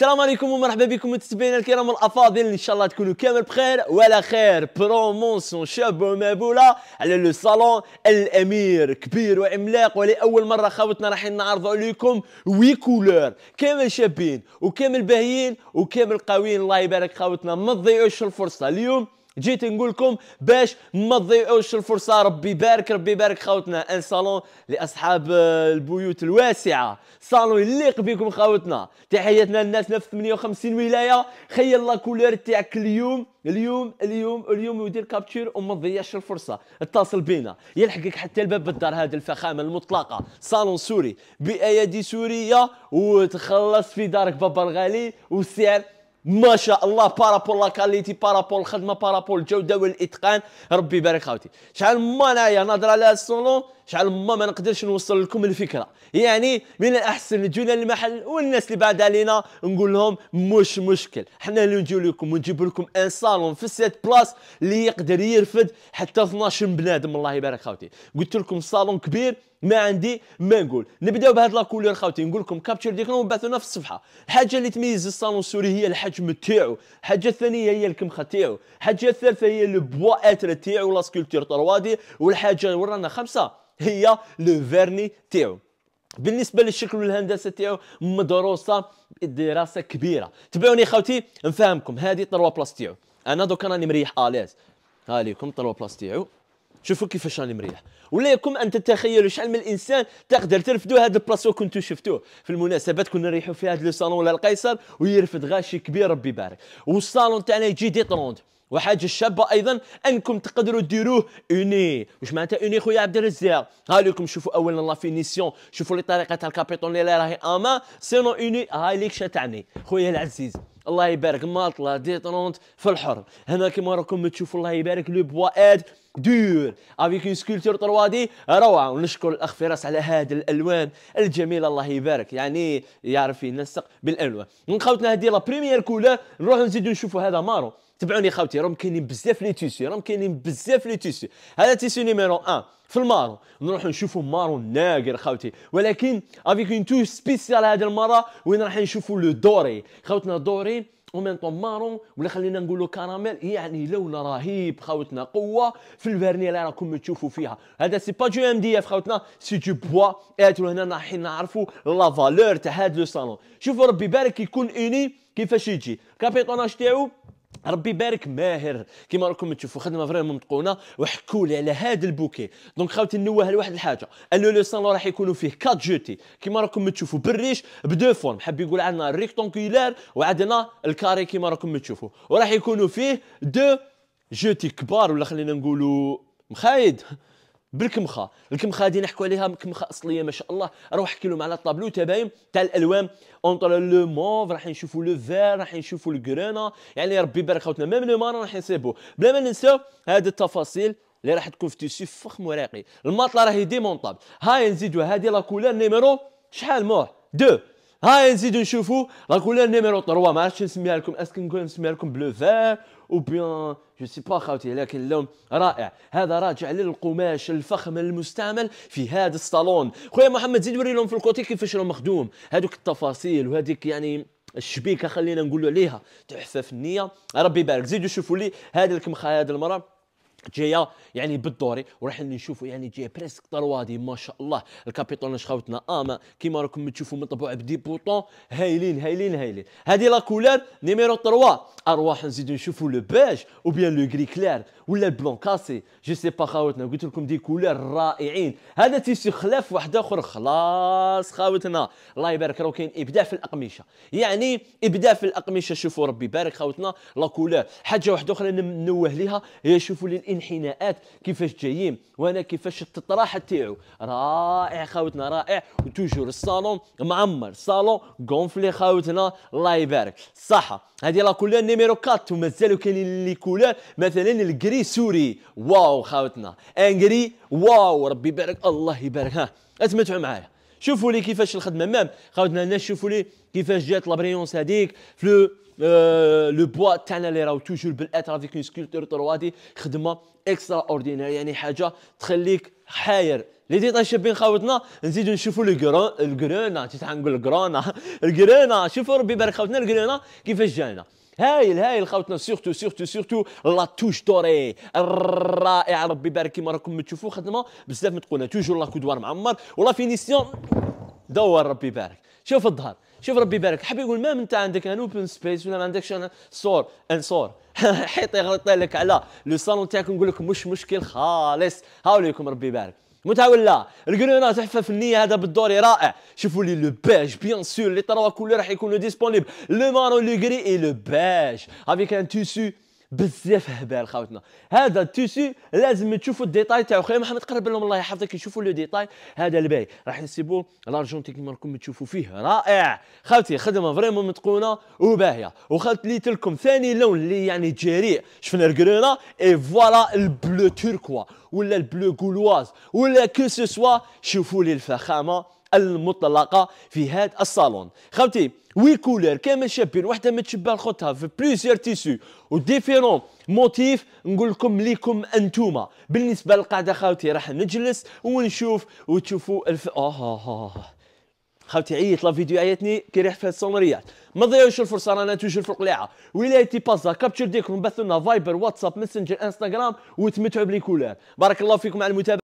السلام عليكم ومرحبا بكم متابعينا الكرام الافاضل ان شاء الله تكونوا كامل بخير وعلى خير برومونسيون شابه ومهبوله على لو صالون الامير كبير وعملاق ولاول مره خاوتنا راح نعرضوا عليكم وي كولور كامل شابين وكامل باهيين وكامل قويين الله يبارك خاوتنا ما تضيعوش الفرصه اليوم جيت نقول لكم باش ما تضيعوش الفرصه ربي يبارك ربي يبارك خاوتنا ان صالون لاصحاب آه، البيوت الواسعه صالون يليق بكم خاوتنا تحياتنا للناس في 58 ولايه خير لا كولور تاعك اليوم اليوم اليوم اليوم ودير كابتشور وما تضيعش الفرصه اتصل بينا يلحقك حتى لباب الدار هذه الفخامه المطلقه صالون سوري بايادي سوريه وتخلص في دارك بابا الغالي والسعر ما شاء الله بارابول لا كاليتي بارابول الخدمه بارابول الجوده والاتقان ربي يبارك خاوتي شحال ما انايا نهضر على السولون شحال ما ما نقدرش نوصل لكم الفكره يعني من الاحسن نجيو للمحل والناس اللي بعد علينا نقول لهم مش مشكل حنا اللي نجيو لكم ونجيب لكم ان صالون في سيت بلاس اللي يقدر يرفد حتى 12 بنادم الله يبارك خاوتي قلت لكم صالون كبير ما عندي ما نقول نبداو بهاد لاكولور خاوتي نقول لكم كابتشر ديالكم وبعثونا في الصفحه الحاجه اللي تميز الصالون السوري هي الحجم تاعو الحاجه الثانيه هي الكمخه تاعو الحاجه الثالثه هي البوا اتر تاعو لا سكولتور 3 والحاجه ورانا خمسه هي لو فيرني تاعو بالنسبه للشكل والهندسه تاعو مدروسه دراسه كبيره تبعوني خوتي نفهمكم هذه طروا بلاص تاعو انا دوكا راني مريح اليز ها ليكم طلوا بلاص تاعو شوفوا كيفاش راني مريح ولا يكم ان تتخيلوا شحال من الانسان تقدر ترفدوا هذا البلاصه كنتو شفتوه في المناسبات كنا نريحوا في هذا لو صالون ولا القيصر ويرفد غاشي كبير ربي يبارك والصالون تاعنا يجي دي 30 وحاجه شابه ايضا انكم تقدروا ديروه اوني واش معناتها اوني خويا عبد الرزاق ها لكم شوفوا اولا لا فينيسيون شوفوا لي طريقه تاع الكابيتون اللي راهي اما سينو اوني هاي ليك شتعني خويا العزيز الله يبارك مالط لا ديترونت في الحر هنا كما راكم تشوفوا الله يبارك لو بواد دور افيك اون سكولتور 3 دي روعه ونشكر الاخ فراس على هذه الالوان الجميله الله يبارك يعني يعرف ينسق بالالوان من خوتنا هذه لا بريمير كولور نروح نزيدوا نشوفوا هذا مارو تبعوني خاوتي راهم كاينين بزاف لي تيسي راهم كاينين بزاف لي تيسي هذا تيسي نيميرو 1 في المارون نروح نشوفوا مارون ناقر خاوتي ولكن افيك اون تو سبيسيال هذه المره وين راح نشوفوا لو دوري خاوتنا دوري ومن طون مارون ولا خلينا نقولوا كراميل يعني لون رهيب خاوتنا قوه في اللي راكم تشوفوا فيها هذا سي با جو ام دي اف خاوتنا سي دو بوا اتو هنا رايحين نعرفوا لا فالور تاع هذا لو صالون شوفوا ربي بارك يكون اني كيفاش يجي كابيطوناج تاعو ربي يبارك ماهر كيما راكم تشوفوا خدمه فريمون متقونه وحكوا لي على هذا البوكي دونك خاوتي نوه لواحد الحاجه انه لو سان راح يكونوا فيه كات جوتي كيما راكم تشوفوا بالريش بدو فورم حاب يقول عندنا الريكتونكولار وعندنا الكاري كيما راكم تشوفوا وراح يكونوا فيه دو جوتي كبار ولا خلينا نقولوا مخايد بالكمخه الكمخه هذه نحكوا عليها كمخه اصليه ما شاء الله روح احكي لهم على الطابلو تباين تاع الالوان اونطر لو موف راح نشوفوا لو فير راح نشوفوا الكرونا يعني ربي يبارك خوتنا ميم لو مارون راح نسيبوه بلا ما ننساو هذه التفاصيل اللي راح تكون في تيسي فخم وراقي الماطله راهي ديمونطابل هاي نزيدوا هذه لا كولور نيميرو شحال موه دو هاي نزيدو نشوفو لا كولور نيميرو 3 ما عرفتش نسميها لكم اسكن نقول نسميها لكم بلو فير او بيان جو سي با خاوتي لكن اللون رائع هذا راجع للقماش الفخم المستعمل في هذا الصالون خويا محمد زيد وري لهم في الكوتي كيفاش راه مخدوم هذوك التفاصيل وهذيك يعني الشبيكه خلينا نقولوا عليها تحفه فنيه ربي يبارك زيدوا شوفوا لي هذا الكمخه هذه المره جايه يعني بالدوري وراح نشوفوا يعني جايه بريسك طروادي ما شاء الله الكابيتون شخاوتنا اما كيما راكم تشوفوا مطبوع بدي بوطون هايلين هايلين هايلين هذه لا كولور نيميرو 3 ارواح نزيد نشوفوا لو بيج او بيان لو غري كلير ولا البلون كاسي جو سي با خاوتنا قلت لكم دي كولور رائعين هذا تيسي خلاف واحد اخر خلاص خاوتنا الله يبارك راه كاين ابداع في الاقمشه يعني ابداع في الاقمشه شوفوا ربي يبارك خاوتنا لا كولور حاجه واحده اخرى نوه ليها هي شوفوا لي الانحناءات كيفاش جايين وانا كيفاش التطراحه تاعو رائع خوتنا رائع وتوجور الصالون معمر الصالون غونفلي خوتنا الله يبارك صح هذه لا كولور نيميرو 4 ومازالو كاينين لي كولور مثلا الجري سوري واو خوتنا انجري واو ربي يبارك الله يبارك ها اسمعوا معايا شوفوا لي كيفاش الخدمه مام خوتنا الناس شوفوا لي كيفاش جات لابريونس هذيك فلو لو بوا تاعنا اللي راهو توجور بالاتر افيك اون سكولتور 3 خدمه اكسترا اوردينير يعني حاجه تخليك حاير لي ديتا شابين خاوتنا نزيدو نشوفوا لو الكرونا كنت نقول الكرونا الكرونا شوفوا ربي يبارك خاوتنا الكرونا كيفاش جانا هايل هايل خاوتنا سيرتو سيرتو سيرتو لا توش دوري الرائع ربي يبارك كيما راكم تشوفوا خدمه بزاف متقونه توجور لا كودوار معمر ولا فينيسيون دور ربي يبارك شوف الظهر شوف ربي يبارك حاب يقول ما انت عندك ان اوبن سبيس ولا ما عندكش انا سور ان سور حيط يغلط لك على لو صالون تاعك نقول لك مش مشكل خالص هاوليكم ربي يبارك متى ولا القرينا تحفه فنيه هذا بالدوري رائع شوفوا لي لو بيج بيان سور لي تروا كولور راح يكونوا ديسپونيبل لو مارون لو غري اي لو بيج افيك ان تيسو بزاف هبال خاوتنا هذا التيسي لازم تشوفوا الديتاي تاعو خويا محمد قرب لهم الله يحفظك يشوفوا لو ديتاي هذا الباي راح نسيبو لارجون كيما راكم تشوفوا فيه رائع خاوتي خدمه فريمون متقونه وباهيه وخليت لكم ثاني لون اللي يعني جريء شفنا الكرونا اي فوالا البلو تركوا ولا البلو غولواز ولا كو سوسوا شوفوا لي الفخامه المطلقه في هذا الصالون خاوتي وي كولير كامل شابين وحده متشبه لخوتها في بليزيور تيسو وديفيرون موتيف نقول لكم ليكم انتوما بالنسبه للقاعده خاوتي راح نجلس ونشوف وتشوفوا الف اه اه اه خاوتي عيط لا فيديو عيطني كي ريحت فيها السونريات ما ضيعوش الفرصه رانا توجور في القلاعه ولايتي بازا كابتشر ديكم بثوا لنا فايبر واتساب ماسنجر انستغرام وتمتعوا بلي كولير بارك الله فيكم على المتابعه